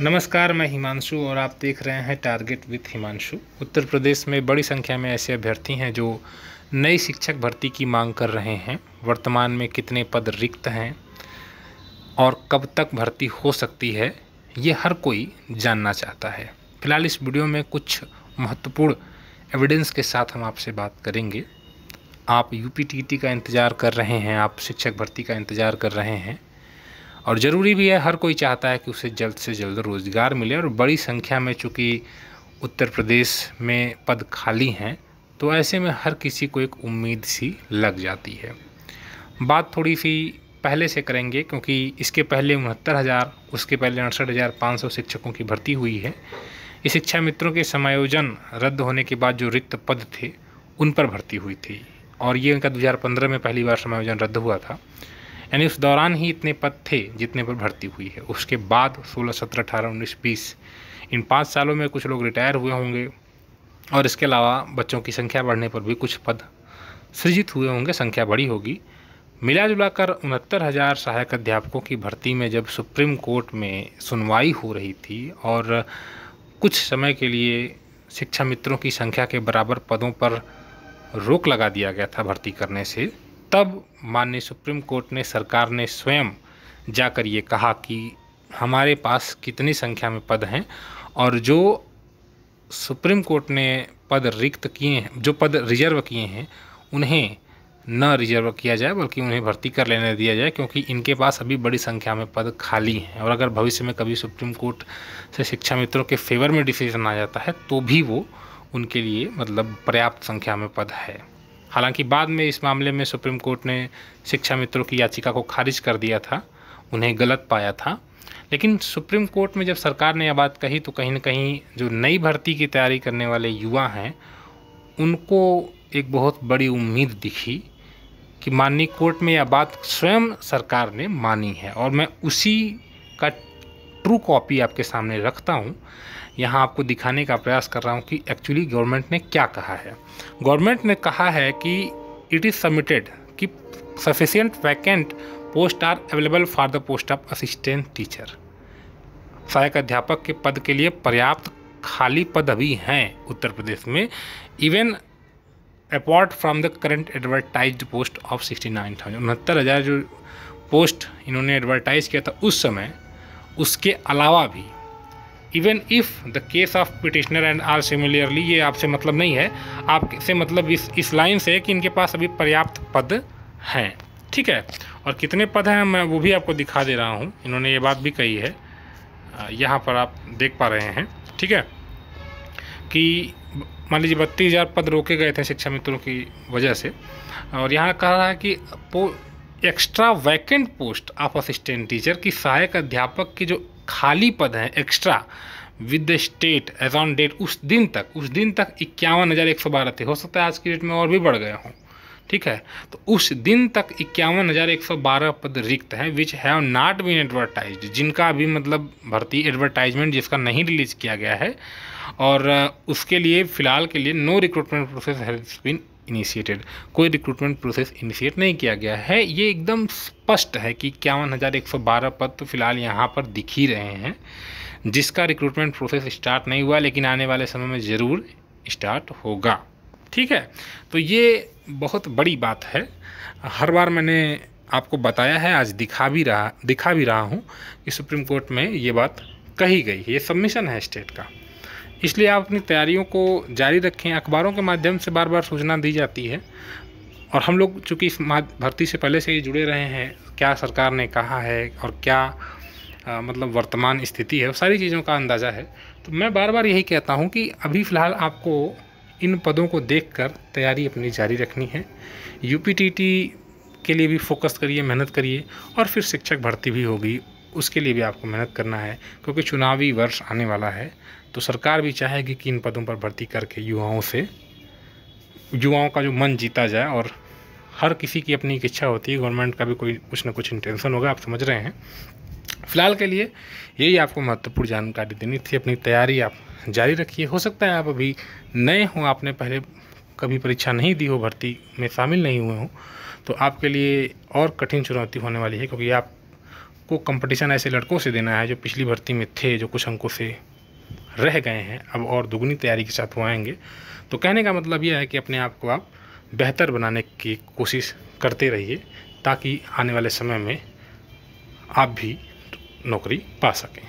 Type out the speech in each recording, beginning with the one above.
नमस्कार मैं हिमांशु और आप देख रहे हैं टारगेट विथ हिमांशु उत्तर प्रदेश में बड़ी संख्या में ऐसे अभ्यर्थी हैं जो नई शिक्षक भर्ती की मांग कर रहे हैं वर्तमान में कितने पद रिक्त हैं और कब तक भर्ती हो सकती है ये हर कोई जानना चाहता है फिलहाल इस वीडियो में कुछ महत्वपूर्ण एविडेंस के साथ हम आपसे बात करेंगे आप यू का इंतज़ार कर रहे हैं आप शिक्षक भर्ती का इंतज़ार कर रहे हैं और ज़रूरी भी है हर कोई चाहता है कि उसे जल्द से जल्द रोज़गार मिले और बड़ी संख्या में चूँकि उत्तर प्रदेश में पद खाली हैं तो ऐसे में हर किसी को एक उम्मीद सी लग जाती है बात थोड़ी सी पहले से करेंगे क्योंकि इसके पहले उनहत्तर हज़ार उसके पहले अड़सठ हज़ार पाँच सौ शिक्षकों की भर्ती हुई है ये शिक्षा मित्रों के समायोजन रद्द होने के बाद जो रिक्त पद थे उन पर भर्ती हुई थी और ये इनका दो में पहली बार समायोजन रद्द हुआ था यानी उस दौरान ही इतने पद थे जितने पर भर्ती हुई है उसके बाद सोलह सत्रह अठारह उन्नीस बीस इन पाँच सालों में कुछ लोग रिटायर हुए होंगे और इसके अलावा बच्चों की संख्या बढ़ने पर भी कुछ पद सृजित हुए होंगे संख्या बढ़ी होगी मिला जुलाकर उनहत्तर हज़ार सहायक अध्यापकों की भर्ती में जब सुप्रीम कोर्ट में सुनवाई हो रही थी और कुछ समय के लिए शिक्षा मित्रों की संख्या के बराबर पदों पर रोक लगा दिया गया था भर्ती करने से तब माननीय सुप्रीम कोर्ट ने सरकार ने स्वयं जाकर ये कहा कि हमारे पास कितनी संख्या में पद हैं और जो सुप्रीम कोर्ट ने पद रिक्त किए हैं जो पद रिजर्व किए हैं उन्हें न रिजर्व किया जाए बल्कि उन्हें भर्ती कर लेने दिया जाए क्योंकि इनके पास अभी बड़ी संख्या में पद खाली हैं और अगर भविष्य में कभी सुप्रीम कोर्ट से शिक्षा मित्रों के फेवर में डिसीजन आ जाता है तो भी वो उनके लिए मतलब पर्याप्त संख्या में पद है हालांकि बाद में इस मामले में सुप्रीम कोर्ट ने शिक्षा मित्रों की याचिका को खारिज कर दिया था उन्हें गलत पाया था लेकिन सुप्रीम कोर्ट में जब सरकार ने यह बात कही तो कहीं ना कहीं जो नई भर्ती की तैयारी करने वाले युवा हैं उनको एक बहुत बड़ी उम्मीद दिखी कि माननीय कोर्ट में यह बात स्वयं सरकार ने मानी है और मैं उसी का ट्रू कॉपी आपके सामने रखता हूँ यहाँ आपको दिखाने का प्रयास कर रहा हूँ कि एक्चुअली गवर्नमेंट ने क्या कहा है गवर्नमेंट ने कहा है कि इट इज़ सबमिटेड कि sufficient vacant post are available for the post of assistant teacher सहायक अध्यापक के पद के लिए पर्याप्त खाली पद अभी हैं उत्तर प्रदेश में even apart from the current advertise post of sixty nine thousand उनहत्तर हज़ार जो पोस्ट इन्होंने एडवर्टाइज किया था उस समय उसके अलावा भी even if the case of petitioner and are similarly ये आपसे मतलब नहीं है आपसे मतलब इस इस लाइन से है कि इनके पास अभी पर्याप्त पद हैं ठीक है और कितने पद हैं मैं वो भी आपको दिखा दे रहा हूँ इन्होंने ये बात भी कही है यहाँ पर आप देख पा रहे हैं ठीक है कि मान लीजिए बत्तीस हज़ार पद रोके गए थे शिक्षा मित्रों की वजह से और यहाँ कह रहा है कि extra vacant post of assistant teacher की सहायक अध्यापक के जो खाली पद हैं extra with the state as on date उस दिन तक उस दिन तक इक्यावन हज़ार एक सौ बारह थे हो सकता है आज की डेट में और भी बढ़ गए हों ठीक है तो उस दिन तक इक्यावन हज़ार एक सौ बारह पद रिक्त हैं which have not been advertise जिनका अभी मतलब भर्ती एडवर्टाइजमेंट जिसका नहीं रिलीज किया गया है और उसके लिए फ़िलहाल के लिए no recruitment process has been initiated कोई रिक्रूटमेंट प्रोसेस इनिशिएट नहीं किया गया है ये एकदम स्पष्ट है कि इक्यावन हज़ार एक सौ बारह पद तो फिलहाल यहाँ पर दिख ही रहे हैं जिसका रिक्रूटमेंट प्रोसेस स्टार्ट नहीं हुआ लेकिन आने वाले समय में ज़रूर स्टार्ट होगा ठीक है तो ये बहुत बड़ी बात है हर बार मैंने आपको बताया है आज दिखा भी रहा दिखा भी रहा हूँ कि सुप्रीम कोर्ट में ये बात कही गई है ये सबमिशन है स्टेट का इसलिए आप अपनी तैयारियों को जारी रखें अखबारों के माध्यम से बार बार सूचना दी जाती है और हम लोग चूँकि इस भर्ती से पहले से ही जुड़े रहे हैं क्या सरकार ने कहा है और क्या आ, मतलब वर्तमान स्थिति है सारी चीज़ों का अंदाज़ा है तो मैं बार बार यही कहता हूँ कि अभी फ़िलहाल आपको इन पदों को देखकर तैयारी अपनी जारी रखनी है यूपीटीटी के लिए भी फोकस करिए मेहनत करिए और फिर शिक्षक भर्ती भी होगी उसके लिए भी आपको मेहनत करना है क्योंकि चुनावी वर्ष आने वाला है तो सरकार भी चाहेगी कि इन पदों पर भर्ती करके युवाओं से युवाओं का जो मन जीता जाए और हर किसी की अपनी एक इच्छा होती है गवर्नमेंट का भी कोई कुछ ना कुछ इंटेंशन होगा आप समझ रहे हैं फिलहाल के लिए यही आपको महत्वपूर्ण जानकारी देनी थी अपनी तैयारी आप जारी रखिए हो सकता है आप अभी नए हों आपने पहले कभी परीक्षा नहीं दी हो भर्ती में शामिल नहीं हुए हों तो आपके लिए और कठिन चुनौती होने वाली है क्योंकि आप को कंपटीशन ऐसे लड़कों से देना है जो पिछली भर्ती में थे जो कुछ अंकों से रह गए हैं अब और दुगनी तैयारी के साथ वो आएंगे तो कहने का मतलब यह है कि अपने आप को आप बेहतर बनाने की कोशिश करते रहिए ताकि आने वाले समय में आप भी नौकरी पा सकें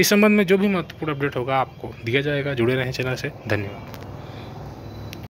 इस संबंध में जो भी महत्वपूर्ण अपडेट होगा आपको दिया जाएगा जुड़े रहें चैनल से धन्यवाद